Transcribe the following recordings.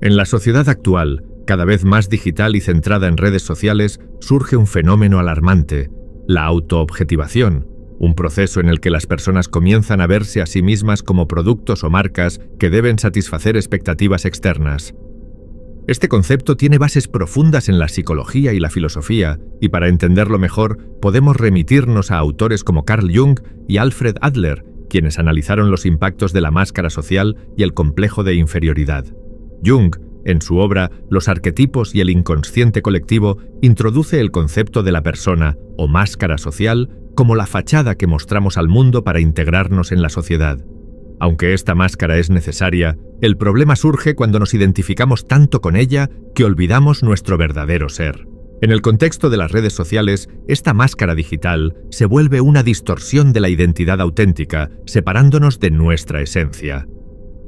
En la sociedad actual, cada vez más digital y centrada en redes sociales, surge un fenómeno alarmante, la autoobjetivación, un proceso en el que las personas comienzan a verse a sí mismas como productos o marcas que deben satisfacer expectativas externas. Este concepto tiene bases profundas en la psicología y la filosofía, y para entenderlo mejor podemos remitirnos a autores como Carl Jung y Alfred Adler, quienes analizaron los impactos de la máscara social y el complejo de inferioridad. Jung, en su obra Los arquetipos y el inconsciente colectivo, introduce el concepto de la persona, o máscara social, como la fachada que mostramos al mundo para integrarnos en la sociedad. Aunque esta máscara es necesaria, el problema surge cuando nos identificamos tanto con ella que olvidamos nuestro verdadero ser. En el contexto de las redes sociales, esta máscara digital se vuelve una distorsión de la identidad auténtica, separándonos de nuestra esencia.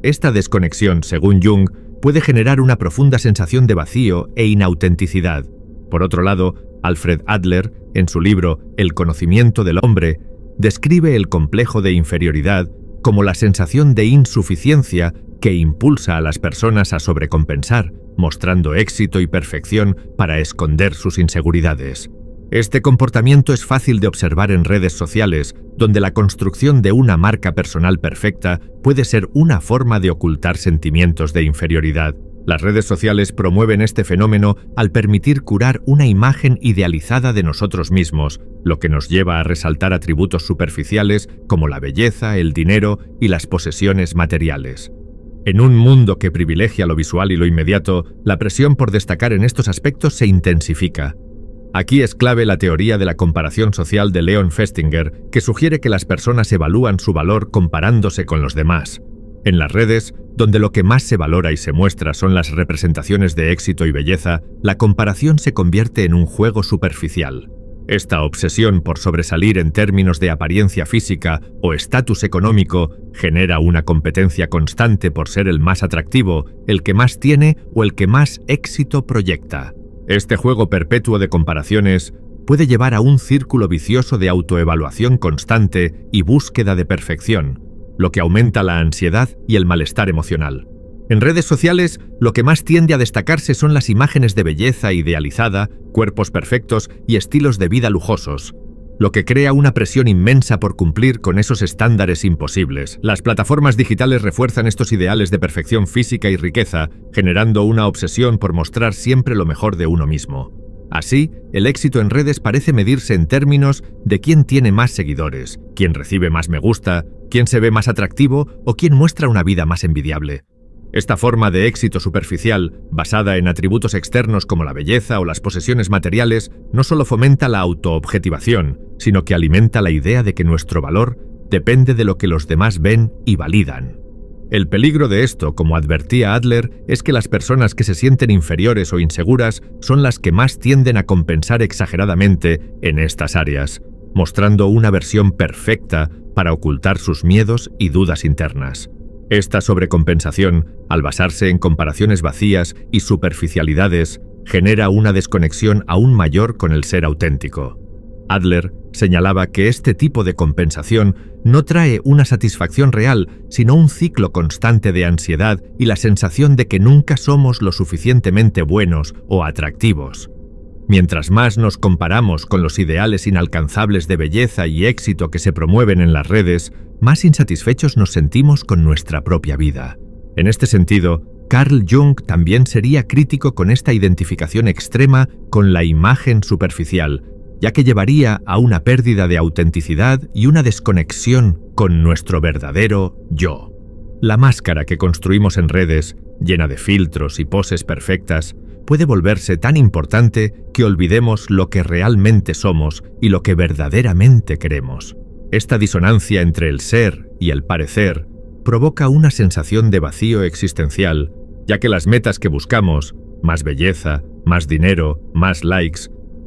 Esta desconexión, según Jung, puede generar una profunda sensación de vacío e inautenticidad. Por otro lado, Alfred Adler, en su libro El conocimiento del hombre, describe el complejo de inferioridad como la sensación de insuficiencia que impulsa a las personas a sobrecompensar, mostrando éxito y perfección para esconder sus inseguridades. Este comportamiento es fácil de observar en redes sociales, donde la construcción de una marca personal perfecta puede ser una forma de ocultar sentimientos de inferioridad. Las redes sociales promueven este fenómeno al permitir curar una imagen idealizada de nosotros mismos, lo que nos lleva a resaltar atributos superficiales como la belleza, el dinero y las posesiones materiales. En un mundo que privilegia lo visual y lo inmediato, la presión por destacar en estos aspectos se intensifica. Aquí es clave la teoría de la comparación social de Leon Festinger, que sugiere que las personas evalúan su valor comparándose con los demás. En las redes, donde lo que más se valora y se muestra son las representaciones de éxito y belleza, la comparación se convierte en un juego superficial. Esta obsesión por sobresalir en términos de apariencia física o estatus económico genera una competencia constante por ser el más atractivo, el que más tiene o el que más éxito proyecta. Este juego perpetuo de comparaciones puede llevar a un círculo vicioso de autoevaluación constante y búsqueda de perfección, lo que aumenta la ansiedad y el malestar emocional. En redes sociales, lo que más tiende a destacarse son las imágenes de belleza idealizada, cuerpos perfectos y estilos de vida lujosos, lo que crea una presión inmensa por cumplir con esos estándares imposibles. Las plataformas digitales refuerzan estos ideales de perfección física y riqueza, generando una obsesión por mostrar siempre lo mejor de uno mismo. Así, el éxito en redes parece medirse en términos de quién tiene más seguidores, quién recibe más me gusta, quién se ve más atractivo o quién muestra una vida más envidiable. Esta forma de éxito superficial, basada en atributos externos como la belleza o las posesiones materiales, no solo fomenta la autoobjetivación, sino que alimenta la idea de que nuestro valor depende de lo que los demás ven y validan. El peligro de esto, como advertía Adler, es que las personas que se sienten inferiores o inseguras son las que más tienden a compensar exageradamente en estas áreas, mostrando una versión perfecta para ocultar sus miedos y dudas internas. Esta sobrecompensación, al basarse en comparaciones vacías y superficialidades, genera una desconexión aún mayor con el ser auténtico. Adler señalaba que este tipo de compensación no trae una satisfacción real, sino un ciclo constante de ansiedad y la sensación de que nunca somos lo suficientemente buenos o atractivos. Mientras más nos comparamos con los ideales inalcanzables de belleza y éxito que se promueven en las redes, más insatisfechos nos sentimos con nuestra propia vida. En este sentido, Carl Jung también sería crítico con esta identificación extrema con la imagen superficial, ya que llevaría a una pérdida de autenticidad y una desconexión con nuestro verdadero yo. La máscara que construimos en redes, llena de filtros y poses perfectas, puede volverse tan importante que olvidemos lo que realmente somos y lo que verdaderamente queremos. Esta disonancia entre el ser y el parecer provoca una sensación de vacío existencial, ya que las metas que buscamos, más belleza, más dinero, más likes,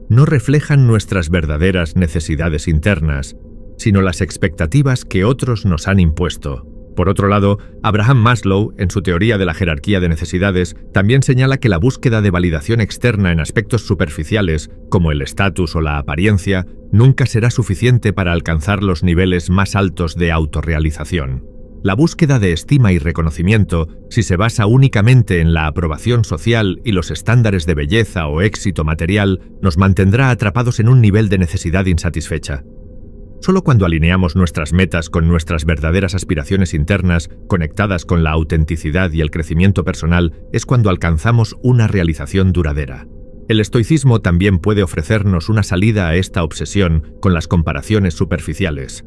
no reflejan nuestras verdaderas necesidades internas, sino las expectativas que otros nos han impuesto. Por otro lado, Abraham Maslow, en su teoría de la jerarquía de necesidades, también señala que la búsqueda de validación externa en aspectos superficiales, como el estatus o la apariencia, nunca será suficiente para alcanzar los niveles más altos de autorrealización. La búsqueda de estima y reconocimiento, si se basa únicamente en la aprobación social y los estándares de belleza o éxito material, nos mantendrá atrapados en un nivel de necesidad insatisfecha. Solo cuando alineamos nuestras metas con nuestras verdaderas aspiraciones internas, conectadas con la autenticidad y el crecimiento personal, es cuando alcanzamos una realización duradera. El estoicismo también puede ofrecernos una salida a esta obsesión con las comparaciones superficiales.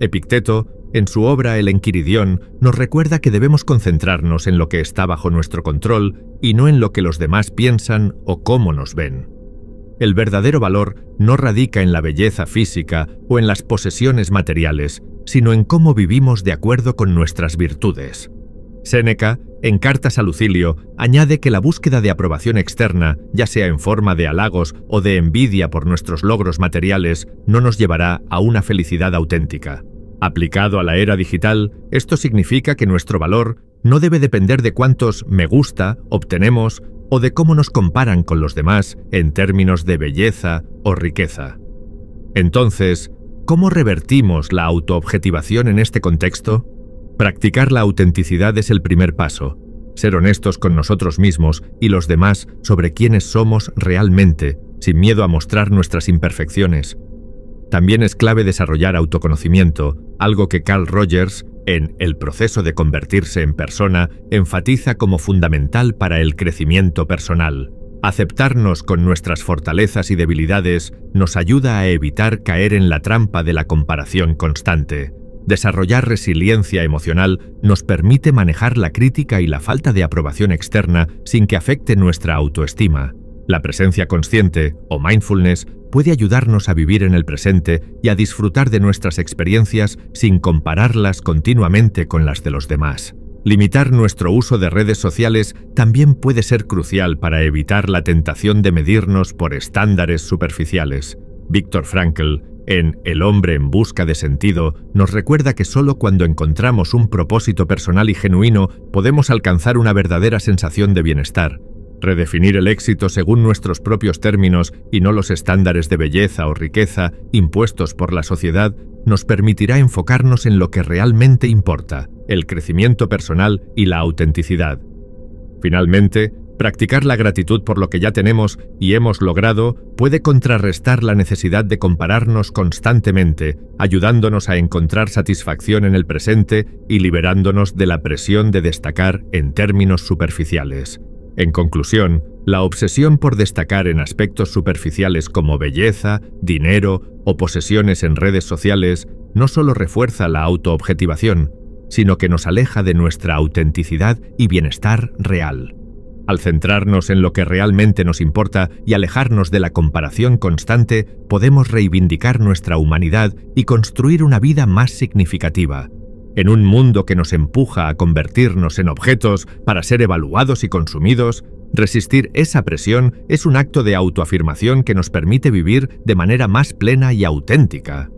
Epicteto, en su obra El Enquiridión, nos recuerda que debemos concentrarnos en lo que está bajo nuestro control y no en lo que los demás piensan o cómo nos ven. El verdadero valor no radica en la belleza física o en las posesiones materiales, sino en cómo vivimos de acuerdo con nuestras virtudes. Séneca, en Cartas a Lucilio, añade que la búsqueda de aprobación externa, ya sea en forma de halagos o de envidia por nuestros logros materiales, no nos llevará a una felicidad auténtica. Aplicado a la era digital, esto significa que nuestro valor no debe depender de cuántos me gusta obtenemos o de cómo nos comparan con los demás en términos de belleza o riqueza. Entonces, ¿cómo revertimos la autoobjetivación en este contexto? Practicar la autenticidad es el primer paso, ser honestos con nosotros mismos y los demás sobre quiénes somos realmente, sin miedo a mostrar nuestras imperfecciones. También es clave desarrollar autoconocimiento, algo que Carl Rogers en El proceso de convertirse en persona, enfatiza como fundamental para el crecimiento personal. Aceptarnos con nuestras fortalezas y debilidades nos ayuda a evitar caer en la trampa de la comparación constante. Desarrollar resiliencia emocional nos permite manejar la crítica y la falta de aprobación externa sin que afecte nuestra autoestima. La presencia consciente o mindfulness puede ayudarnos a vivir en el presente y a disfrutar de nuestras experiencias sin compararlas continuamente con las de los demás. Limitar nuestro uso de redes sociales también puede ser crucial para evitar la tentación de medirnos por estándares superficiales. Víctor Frankl, en El hombre en busca de sentido, nos recuerda que solo cuando encontramos un propósito personal y genuino podemos alcanzar una verdadera sensación de bienestar. Redefinir el éxito según nuestros propios términos y no los estándares de belleza o riqueza impuestos por la sociedad nos permitirá enfocarnos en lo que realmente importa, el crecimiento personal y la autenticidad. Finalmente, practicar la gratitud por lo que ya tenemos y hemos logrado puede contrarrestar la necesidad de compararnos constantemente, ayudándonos a encontrar satisfacción en el presente y liberándonos de la presión de destacar en términos superficiales. En conclusión, la obsesión por destacar en aspectos superficiales como belleza, dinero o posesiones en redes sociales no solo refuerza la autoobjetivación, sino que nos aleja de nuestra autenticidad y bienestar real. Al centrarnos en lo que realmente nos importa y alejarnos de la comparación constante, podemos reivindicar nuestra humanidad y construir una vida más significativa, en un mundo que nos empuja a convertirnos en objetos para ser evaluados y consumidos, resistir esa presión es un acto de autoafirmación que nos permite vivir de manera más plena y auténtica.